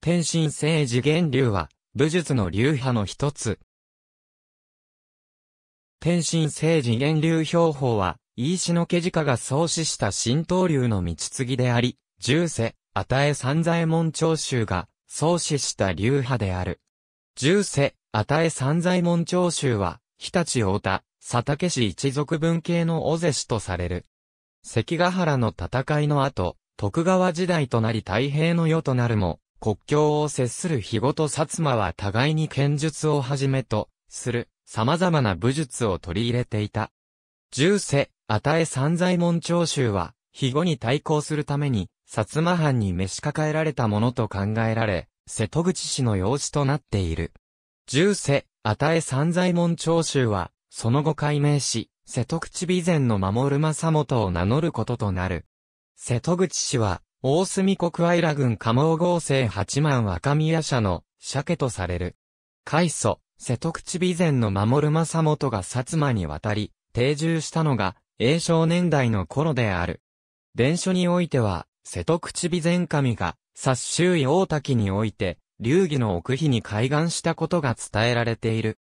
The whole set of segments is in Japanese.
天心政治源流は、武術の流派の一つ。天心政治源流標法は、飯野家直が創始した新道流の道継ぎであり、重世、与え三左衛門長州が創始した流派である。重世、与え三左衛門長州は、日立太田、佐竹氏一族分系の尾瀬氏とされる。関ヶ原の戦いの後、徳川時代となり太平の世となるも、国境を接する日後と薩摩は互いに剣術をはじめとする様々な武術を取り入れていた。重世、与え三左門長州は、日後に対抗するために、薩摩藩に召し抱えられたものと考えられ、瀬戸口氏の養子となっている。重世、与え三左門長州は、その後改名し、瀬戸口備前の守る正元を名乗ることとなる。瀬戸口氏は、大隅国愛平郡加茂合成八幡若宮社の鮭とされる。開祖、瀬戸口備前の守正元が薩摩に渡り、定住したのが、英少年代の頃である。伝書においては、瀬戸口備前神が、殺州大滝において、流儀の奥日に開眼したことが伝えられている。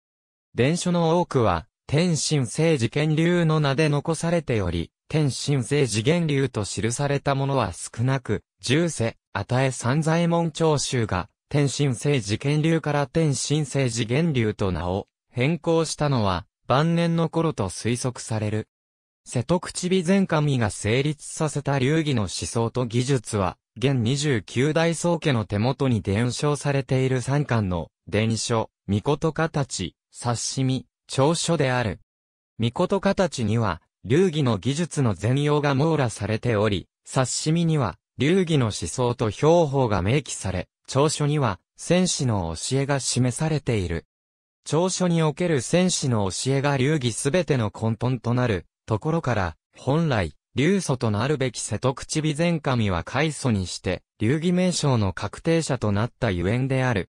伝書の多くは、天心聖寺権流の名で残されており、天神聖次元流と記されたものは少なく、十世、与え三左衛門長州が、天神聖次元流から天神聖次元流と名を変更したのは、晩年の頃と推測される。瀬戸口美前神が成立させた流儀の思想と技術は、現29代宗家の手元に伝承されている三巻の、伝書、御事形、冊子身、長所である。御事形には、流儀の技術の全容が網羅されており、冊子見には、流儀の思想と標法が明記され、長所には、戦士の教えが示されている。長所における戦士の教えが流儀すべての根本となる、ところから、本来、流祖となるべき瀬戸口備前神は開祖にして、流儀名称の確定者となったゆえんである。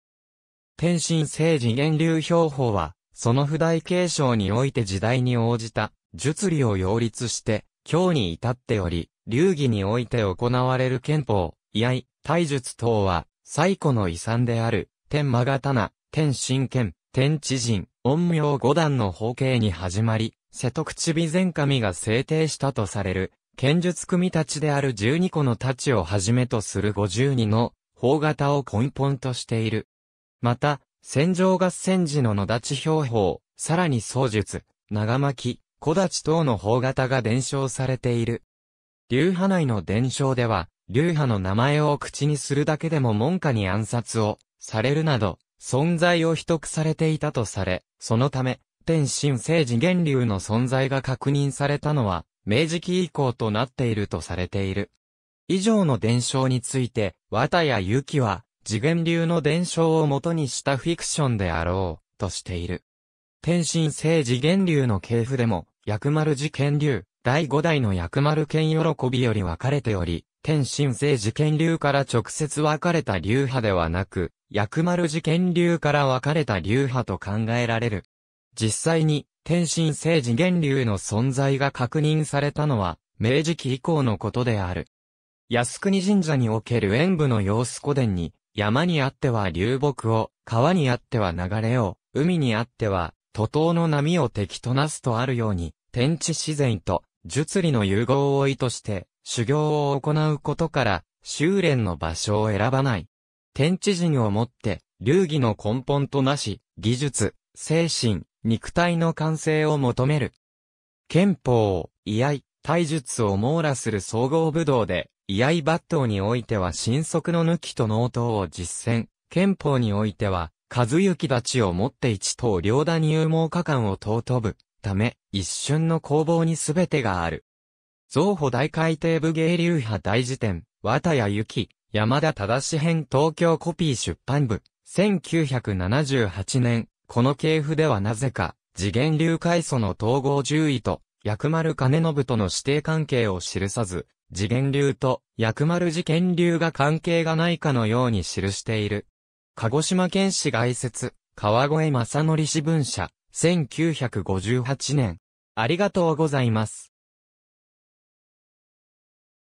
天心政治源流標法は、その不代継承において時代に応じた術理を擁立して、今日に至っており、流儀において行われる憲法、居合、体術等は、最古の遺産である、天魔刀、天神剣、天知人、陰陽五段の方形に始まり、瀬戸口備前神が制定したとされる、剣術組たちである十二個の太刀をはじめとする五十二の、法型を根本としている。また、戦場合戦時の野立標法、さらに僧術、長巻、木立等の方型が伝承されている。流派内の伝承では、流派の名前を口にするだけでも門下に暗殺をされるなど、存在を秘匿されていたとされ、そのため、天神聖寺源流の存在が確認されたのは、明治期以降となっているとされている。以上の伝承について、綿谷由紀は、次元流の伝承を元にしたフィクションであろう、としている。天神聖次元流の系譜でも、薬丸寺件流、第五代の薬丸剣喜びより分かれており、天心聖寺件流から直接分かれた流派ではなく、薬丸寺件流から分かれた流派と考えられる。実際に、天心聖寺源流の存在が確認されたのは、明治期以降のことである。靖国神社における演武の様子古伝に、山にあっては流木を、川にあっては流れを、海にあっては徒党の波を敵となすとあるように、天地自然と、術理の融合を意図して、修行を行うことから、修練の場所を選ばない。天地人をもって、流儀の根本となし、技術、精神、肉体の完成を求める。憲法、居合、体術を網羅する総合武道で、居合抜刀においては新速の抜きと納刀を実践、憲法においては、和幸たちをもって一党両打入門家官を尊ぶ、ため、一瞬の攻防にすべてがある。造歩大海底部芸流派大辞典、綿谷幸、山田正編東京コピー出版部、1978年、この系譜ではなぜか、次元流階層の統合獣医と、薬丸兼信との指定関係を記さず、次元流と薬丸事件流が関係がないかのように記している。鹿児島県市外説、川越正則氏文社、1958年。ありがとうございます。